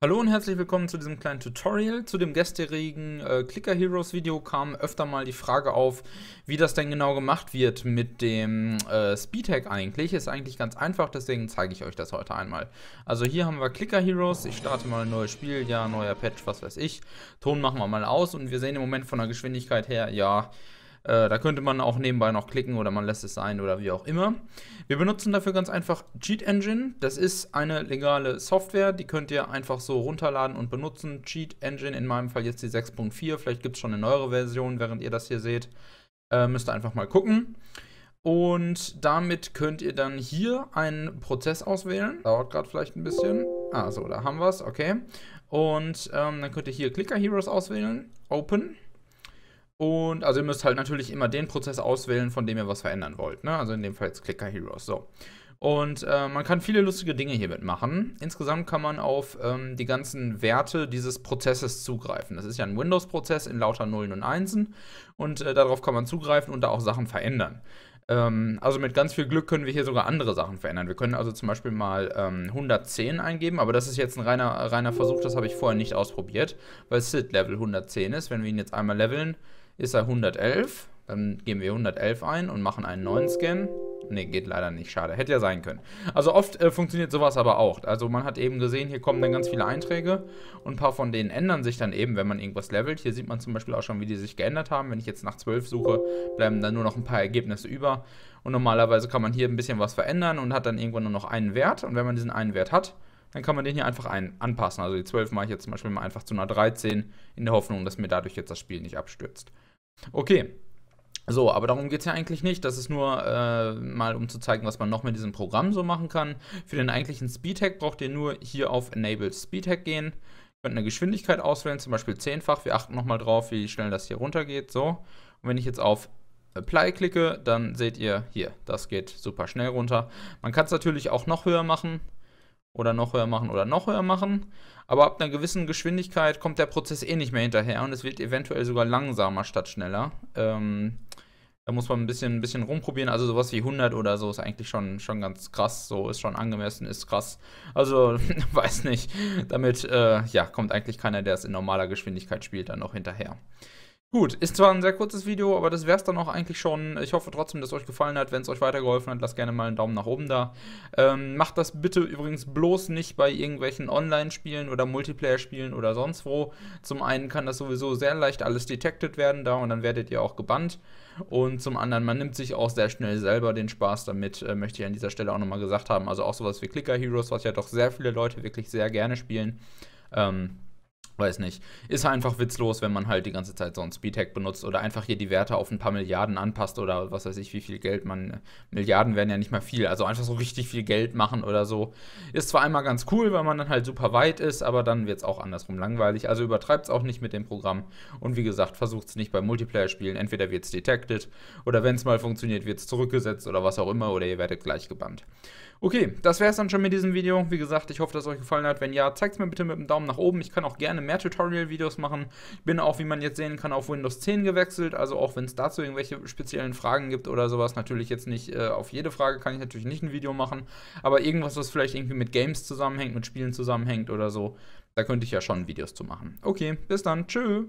Hallo und herzlich willkommen zu diesem kleinen Tutorial. Zu dem gestrigen äh, Clicker Heroes Video kam öfter mal die Frage auf, wie das denn genau gemacht wird mit dem äh, Speedhack eigentlich. Ist eigentlich ganz einfach, deswegen zeige ich euch das heute einmal. Also hier haben wir Clicker Heroes. Ich starte mal ein neues Spiel, ja, neuer Patch, was weiß ich. Ton machen wir mal aus und wir sehen im Moment von der Geschwindigkeit her, ja, äh, da könnte man auch nebenbei noch klicken oder man lässt es sein oder wie auch immer. Wir benutzen dafür ganz einfach Cheat Engine. Das ist eine legale Software, die könnt ihr einfach so runterladen und benutzen. Cheat Engine, in meinem Fall jetzt die 6.4, vielleicht gibt es schon eine neuere Version, während ihr das hier seht. Äh, müsst ihr einfach mal gucken. Und damit könnt ihr dann hier einen Prozess auswählen. Dauert gerade vielleicht ein bisschen. Ah, so, da haben wir es, okay. Und ähm, dann könnt ihr hier Clicker Heroes auswählen, Open. Und also ihr müsst halt natürlich immer den Prozess auswählen, von dem ihr was verändern wollt. Ne? Also in dem Fall jetzt Clicker Heroes. So. Und äh, man kann viele lustige Dinge hiermit machen. Insgesamt kann man auf ähm, die ganzen Werte dieses Prozesses zugreifen. Das ist ja ein Windows-Prozess in lauter Nullen und Einsen. Und äh, darauf kann man zugreifen und da auch Sachen verändern. Ähm, also mit ganz viel Glück können wir hier sogar andere Sachen verändern. Wir können also zum Beispiel mal ähm, 110 eingeben, aber das ist jetzt ein reiner, reiner Versuch, das habe ich vorher nicht ausprobiert, weil SID Level 110 ist. Wenn wir ihn jetzt einmal leveln, ist er 111. Dann geben wir 111 ein und machen einen neuen Scan. Ne, geht leider nicht. Schade. Hätte ja sein können. Also oft äh, funktioniert sowas aber auch. Also man hat eben gesehen, hier kommen dann ganz viele Einträge und ein paar von denen ändern sich dann eben, wenn man irgendwas levelt. Hier sieht man zum Beispiel auch schon, wie die sich geändert haben. Wenn ich jetzt nach 12 suche, bleiben dann nur noch ein paar Ergebnisse über. Und normalerweise kann man hier ein bisschen was verändern und hat dann irgendwann nur noch einen Wert. Und wenn man diesen einen Wert hat, dann kann man den hier einfach ein anpassen. Also die 12 mache ich jetzt zum Beispiel mal einfach zu einer 13 in der Hoffnung, dass mir dadurch jetzt das Spiel nicht abstürzt. Okay. So, aber darum geht es ja eigentlich nicht. Das ist nur äh, mal, um zu zeigen, was man noch mit diesem Programm so machen kann. Für den eigentlichen Speedhack braucht ihr nur hier auf Enable Speedhack gehen. Ihr könnt eine Geschwindigkeit auswählen, zum Beispiel zehnfach. Wir achten nochmal drauf, wie schnell das hier runtergeht. So, und wenn ich jetzt auf Apply klicke, dann seht ihr hier, das geht super schnell runter. Man kann es natürlich auch noch höher machen oder noch höher machen oder noch höher machen. Aber ab einer gewissen Geschwindigkeit kommt der Prozess eh nicht mehr hinterher und es wird eventuell sogar langsamer statt schneller. Ähm, da muss man ein bisschen, ein bisschen rumprobieren. Also sowas wie 100 oder so ist eigentlich schon, schon ganz krass. So ist schon angemessen, ist krass. Also weiß nicht. Damit äh, ja, kommt eigentlich keiner, der es in normaler Geschwindigkeit spielt, dann noch hinterher. Gut, ist zwar ein sehr kurzes Video, aber das wäre es dann auch eigentlich schon. Ich hoffe trotzdem, dass es euch gefallen hat. Wenn es euch weitergeholfen hat, lasst gerne mal einen Daumen nach oben da. Ähm, macht das bitte übrigens bloß nicht bei irgendwelchen Online-Spielen oder Multiplayer-Spielen oder sonst wo. Zum einen kann das sowieso sehr leicht alles detected werden da und dann werdet ihr auch gebannt. Und zum anderen, man nimmt sich auch sehr schnell selber den Spaß damit, äh, möchte ich an dieser Stelle auch nochmal gesagt haben. Also auch sowas wie Clicker Heroes, was ja doch sehr viele Leute wirklich sehr gerne spielen. Ähm, weiß nicht, ist einfach witzlos, wenn man halt die ganze Zeit so einen Speedhack benutzt oder einfach hier die Werte auf ein paar Milliarden anpasst oder was weiß ich, wie viel Geld man, Milliarden werden ja nicht mal viel, also einfach so richtig viel Geld machen oder so. Ist zwar einmal ganz cool, weil man dann halt super weit ist, aber dann wird es auch andersrum langweilig, also übertreibt es auch nicht mit dem Programm und wie gesagt, versucht es nicht bei Multiplayer-Spielen, entweder wird es detected oder wenn es mal funktioniert, wird es zurückgesetzt oder was auch immer oder ihr werdet gleich gebannt. Okay, das wäre es dann schon mit diesem Video. Wie gesagt, ich hoffe, dass es euch gefallen hat. Wenn ja, zeigt es mir bitte mit dem Daumen nach oben. Ich kann auch gerne mehr mehr Tutorial-Videos machen. Bin auch, wie man jetzt sehen kann, auf Windows 10 gewechselt. Also auch wenn es dazu irgendwelche speziellen Fragen gibt oder sowas, natürlich jetzt nicht äh, auf jede Frage kann ich natürlich nicht ein Video machen. Aber irgendwas, was vielleicht irgendwie mit Games zusammenhängt, mit Spielen zusammenhängt oder so, da könnte ich ja schon Videos zu machen. Okay, bis dann. Tschüss.